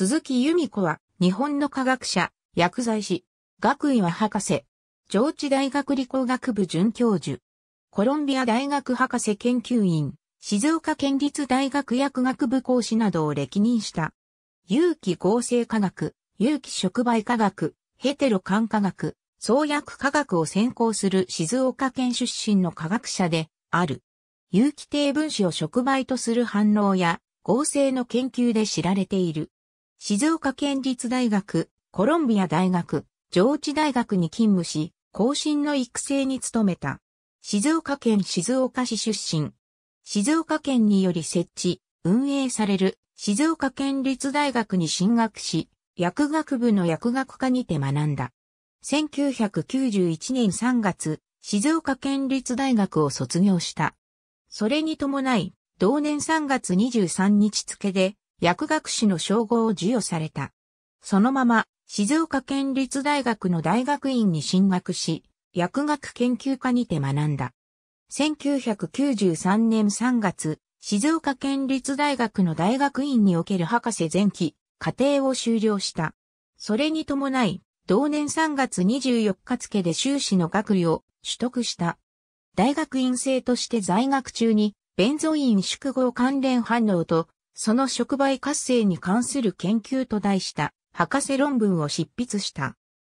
鈴木由美子は、日本の科学者、薬剤師、学位は博士、上智大学理工学部准教授、コロンビア大学博士研究員、静岡県立大学薬学部講師などを歴任した。有機合成科学、有機触媒科学、ヘテロ感科学、創薬科学を専攻する静岡県出身の科学者である。有機低分子を触媒とする反応や合成の研究で知られている。静岡県立大学、コロンビア大学、上智大学に勤務し、後進の育成に努めた。静岡県静岡市出身。静岡県により設置、運営される静岡県立大学に進学し、薬学部の薬学科にて学んだ。1991年3月、静岡県立大学を卒業した。それに伴い、同年3月23日付で、薬学士の称号を授与された。そのまま、静岡県立大学の大学院に進学し、薬学研究科にて学んだ。1993年3月、静岡県立大学の大学院における博士前期、課程を修了した。それに伴い、同年3月24日付で修士の学位を取得した。大学院生として在学中に、ベンゾイン宿合関連反応とその触媒活性に関する研究と題した博士論文を執筆した。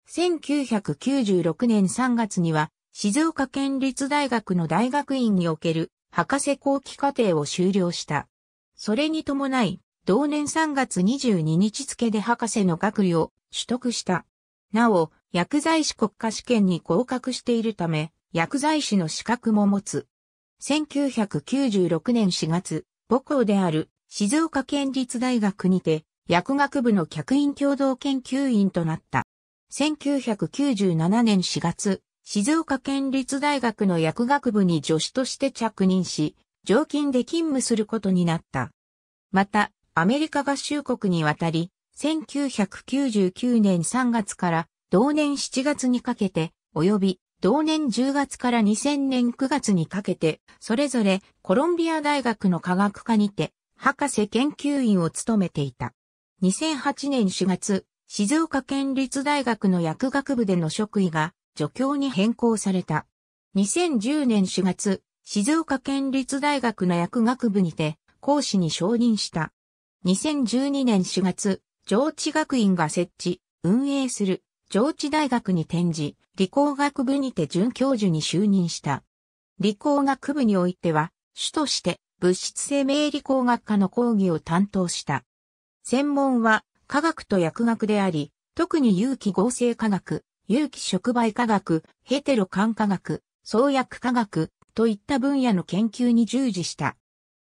1996年3月には静岡県立大学の大学院における博士後期課程を修了した。それに伴い、同年3月22日付で博士の学位を取得した。なお、薬剤師国家試験に合格しているため、薬剤師の資格も持つ。1996年4月、母校である静岡県立大学にて、薬学部の客員共同研究員となった。1997年4月、静岡県立大学の薬学部に助手として着任し、常勤で勤務することになった。また、アメリカ合衆国に渡り、1999年3月から同年7月にかけて、及び同年10月から2000年9月にかけて、それぞれコロンビア大学の科学科にて博士研究員を務めていた。2008年4月、静岡県立大学の薬学部での職位が助教に変更された。2010年4月、静岡県立大学の薬学部にて講師に承認した。2012年4月、上智学院が設置、運営する上智大学に転じ、理工学部にて准教授に就任した。理工学部においては、主として物質生命理工学科の講義を担当した。専門は化学と薬学であり、特に有機合成化学、有機触媒化学、ヘテロ管化学、創薬化学といった分野の研究に従事した。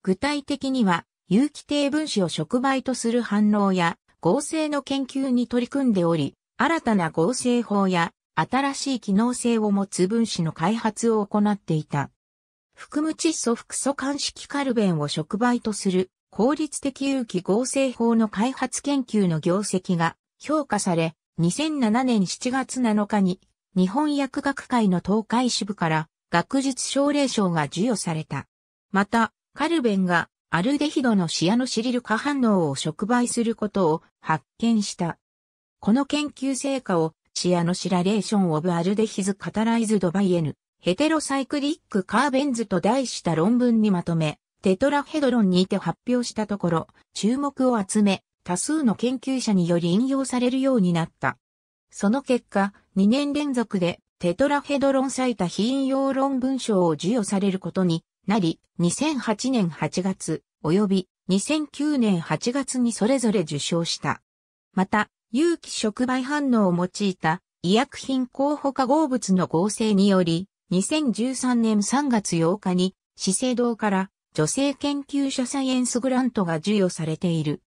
具体的には、有機低分子を触媒とする反応や合成の研究に取り組んでおり、新たな合成法や新しい機能性を持つ分子の開発を行っていた。含む窒素複素間式カルベンを触媒とする効率的有機合成法の開発研究の業績が評価され、2007年7月7日に日本薬学会の東海支部から学術奨励賞が授与された。また、カルベンがアルデヒドのシアノシリル化反応を触媒することを発見した。この研究成果をシアノシラレーションオブアルデヒズカタライズドバイエヌヘテロサイクリックカーベンズと題した論文にまとめ、テトラヘドロンにて発表したところ、注目を集め、多数の研究者により引用されるようになった。その結果、2年連続でテトラヘドロン最多非引用論文賞を授与されることになり、2008年8月及び2009年8月にそれぞれ受賞した。また、有機触媒反応を用いた医薬品候補化合物の合成により、2013年3月8日に資生堂から女性研究者サイエンスグラントが授与されている。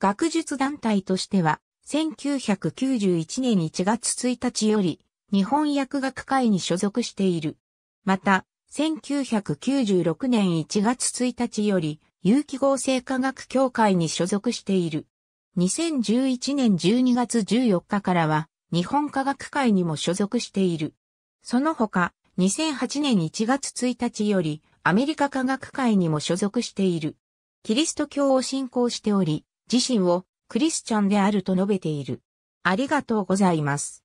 学術団体としては、1991年1月1日より日本薬学会に所属している。また、1996年1月1日より有機合成科学協会に所属している。2011年12月14日からは日本科学会にも所属している。その他、2008年1月1日よりアメリカ科学会にも所属している。キリスト教を信仰しており、自身をクリスチャンであると述べている。ありがとうございます。